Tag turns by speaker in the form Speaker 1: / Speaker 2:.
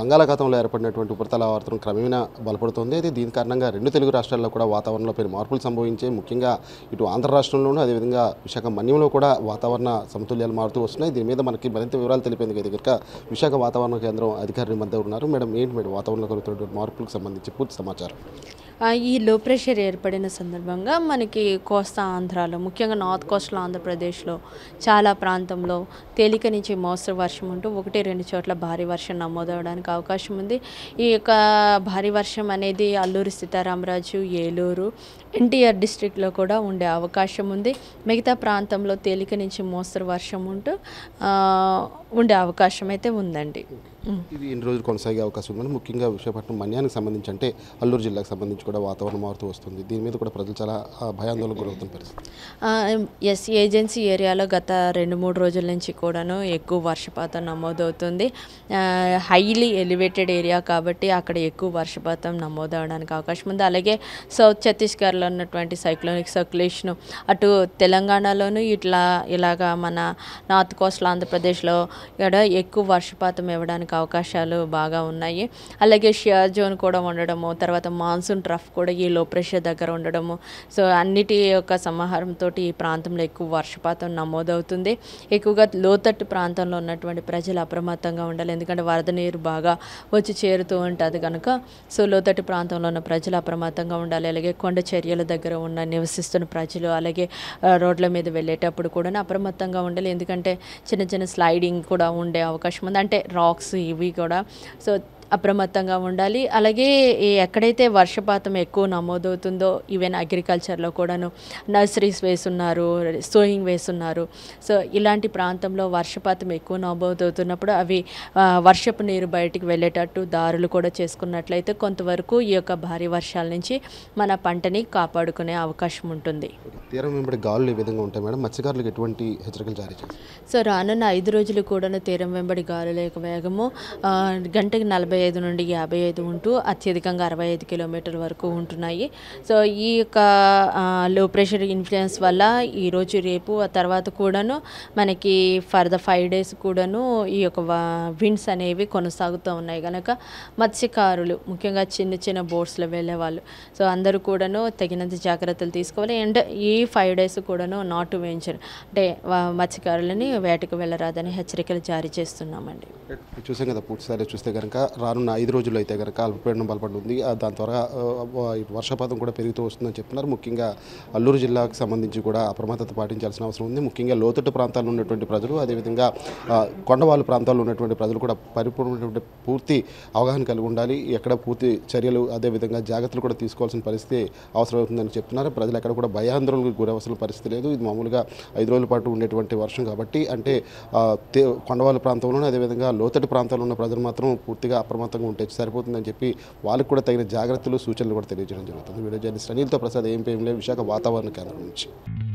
Speaker 1: బంగాళాఖాతంలో ఏర్పడినటువంటి ఉపరితల ఆవర్తనం క్రమేణా బలపడుతుంది అయితే దీని కారణంగా రెండు తెలుగు రాష్ట్రాల్లో కూడా వాతావరణంలో పెను మార్పులు సంభవించే ముఖ్యంగా ఇటు ఆంధ్ర రాష్ట్రంలోనూ అదేవిధంగా విశాఖ మన్యంలో కూడా వాతావరణ సమతుల్యాలు మారుతూ వస్తున్నాయి దీని మీద మనకి మరింత వివరాలు తెలిపేందుకు దగ్గర విశాఖ వాతావరణ కేంద్రం అధికారులు మధ్య ఉన్నారు మేడం ఏంటి మేడం వాతావరణంలో కలుగుతున్నటువంటి మార్పులకు సంబంధించి పూర్తి సమాచారం
Speaker 2: ఈ లో ప్రెషర్ ఏర్పడిన సందర్భంగా మనకి కోస్తా ఆంధ్రాలో ముఖ్యంగా నార్త్ కోస్టల్ ఆంధ్రప్రదేశ్లో చాలా ప్రాంతంలో తేలిక నుంచి మోస్తరు వర్షం ఉంటూ ఒకటి రెండు చోట్ల భారీ వర్షం నమోదవడానికి అవకాశం ఉంది ఈ యొక్క భారీ వర్షం అనేది అల్లూరు సీతారామరాజు ఏలూరు ఎన్టీఆర్ డిస్టిక్లో కూడా ఉండే అవకాశం ఉంది మిగతా ప్రాంతంలో తేలిక నుంచి మోస్తరు వర్షం ఉంటూ ఉండే అవకాశం అయితే ఉందండి
Speaker 1: ఇది ఇన్ని రోజులు కొనసాగే అవకాశం ఉందని ముఖ్యంగా విశాఖపట్నం మన్యానికి సంబంధించి అంటే అల్లూరు జిల్లాకు సంబంధించి కూడా వాతావరణం మారుతూ వస్తుంది దీని మీద కూడా ప్రజలు చాలా భయాందోళన గురవుతున్న పరిస్థితి
Speaker 2: ఎస్ ఏజెన్సీ ఏరియాలో గత రెండు మూడు రోజుల నుంచి కూడాను ఎక్కువ వర్షపాతం నమోదవుతుంది హైలీ ఎలివేటెడ్ ఏరియా కాబట్టి అక్కడ ఎక్కువ వర్షపాతం నమోదవడానికి అవకాశం ఉంది అలాగే సౌత్ ఛత్తీస్గఢ్ బంగాళాఖాతంలో ఉన్నటువంటి సైక్లోనిక్ సర్క్యులేషన్ అటు తెలంగాణలోనూ ఇట్లా ఇలాగా మన నార్త్ కోస్టల్ ఆంధ్రప్రదేశ్లో ఇక్కడ ఎక్కువ వర్షపాతం ఇవ్వడానికి అవకాశాలు బాగా ఉన్నాయి అలాగే షియర్ జోన్ కూడా ఉండడము తర్వాత మాన్సూన్ ట్రఫ్ కూడా ఈ లో ప్రెషర్ దగ్గర ఉండడము సో అన్నిటి యొక్క సమాహారంతో ఈ ప్రాంతంలో ఎక్కువ వర్షపాతం నమోదవుతుంది ఎక్కువగా లోతట్టు ప్రాంతంలో ఉన్నటువంటి ప్రజలు అప్రమత్తంగా ఉండాలి ఎందుకంటే వరద నీరు బాగా వచ్చి చేరుతూ ఉంటుంది కనుక సో లోతట్టు ప్రాంతంలో ఉన్న ప్రజలు అప్రమత్తంగా ఉండాలి అలాగే కొండ ఏరియాల దగ్గర ఉన్న నివసిస్తున్న ప్రజలు అలాగే రోడ్ల మీద వెళ్ళేటప్పుడు కూడా అప్రమత్తంగా ఉండాలి ఎందుకంటే చిన్న చిన్న స్లైడింగ్ కూడా ఉండే అవకాశం ఉంది అంటే రాక్స్ ఇవి కూడా సో అప్రమత్తంగా ఉండాలి అలాగే ఎక్కడైతే వర్షపాతం ఎక్కువ నమోదవుతుందో ఈవెన్ అగ్రికల్చర్లో కూడాను నర్సరీస్ వేస్తున్నారు సోయింగ్ వేస్తున్నారు సో ఇలాంటి ప్రాంతంలో వర్షపాతం ఎక్కువ నమోదవుతున్నప్పుడు అవి వర్షపు నీరు బయటికి వెళ్ళేటట్టు దారులు కూడా చేసుకున్నట్లయితే కొంతవరకు ఈ యొక్క భారీ వర్షాల నుంచి మన పంటని కాపాడుకునే అవకాశం ఉంటుంది
Speaker 1: తీరం వెంబడి గాలులు విధంగా ఉంటాయి మేడం మత్స్యకారులకు ఎటువంటి హెచ్చరికలు జారీ
Speaker 2: సో రానున్న ఐదు రోజులు కూడా తీరం వెంబడి గాలుల యొక్క వేగము గంటకి నలభై ముప్పై ఐదు నుండి యాభై ఐదు ఉంటూ అత్యధికంగా అరవై ఐదు కిలోమీటర్ల వరకు ఉంటున్నాయి సో ఈ యొక్క లో ప్రెషర్ ఇన్ఫ్లుయెన్స్ వల్ల ఈరోజు రేపు ఆ తర్వాత కూడాను మనకి ఫర్ ద ఫైవ్ డేస్ కూడాను ఈ యొక్క విండ్స్ అనేవి కొనసాగుతూ ఉన్నాయి కనుక మత్స్యకారులు ముఖ్యంగా చిన్న చిన్న బోట్స్లో వెళ్ళే వాళ్ళు సో అందరూ కూడాను తగినంత జాగ్రత్తలు తీసుకోవాలి అండ్ ఈ ఫైవ్ డేస్ కూడాను నాటు వెంచర్ అంటే మత్స్యకారులని వేటకు వెళ్ళరాదని హెచ్చరికలు జారీ చేస్తున్నామండి
Speaker 1: చూసాం కదా పూర్తిసారి చూస్తే కనుక రానున్న ఐదు రోజుల్లో అయితే కనుక అల్పపీడనం బలపడుతుంది దాని త్వరగా వర్షపాతం కూడా పెరుగుతూ వస్తుందని చెప్తున్నారు ముఖ్యంగా అల్లూరు జిల్లాకు సంబంధించి కూడా అప్రమత్తత పాటించాల్సిన అవసరం ఉంది ముఖ్యంగా లోతట్టు ప్రాంతాల్లో ఉన్నటువంటి ప్రజలు అదేవిధంగా కొండవాళ్ళు ప్రాంతాల్లో ఉన్నటువంటి ప్రజలు కూడా పరిపూర్ణమైనటువంటి పూర్తి అవగాహన కలిగి ఉండాలి ఎక్కడ పూర్తి చర్యలు అదేవిధంగా జాగ్రత్తలు కూడా తీసుకోవాల్సిన పరిస్థితి అవసరమవుతుందని చెప్తున్నారు ప్రజలు ఎక్కడ కూడా భయాందోళనకు గురవలసిన పరిస్థితి లేదు ఇది మామూలుగా ఐదు రోజుల పాటు ఉండేటువంటి వర్షం కాబట్టి అంటే కొండవాళ్ళ ప్రాంతంలోనూ అదేవిధంగా లోతటి ప్రాంతాల్లో ఉన్న ప్రజలు మాత్రం పూర్తిగా అప్రమ అప్రమత్తంగా ఉంటే సరిపోతుందని చెప్పి వాళ్ళకు కూడా తగిన జాగ్రత్తలు సూచనలు కూడా తెలియజేయడం జరుగుతుంది వీడియో జర్నలిస్ట్ అనిల్తో ప్రసాద్ ఏం పేం విశాఖ వాతావరణ కేంద్రం నుంచి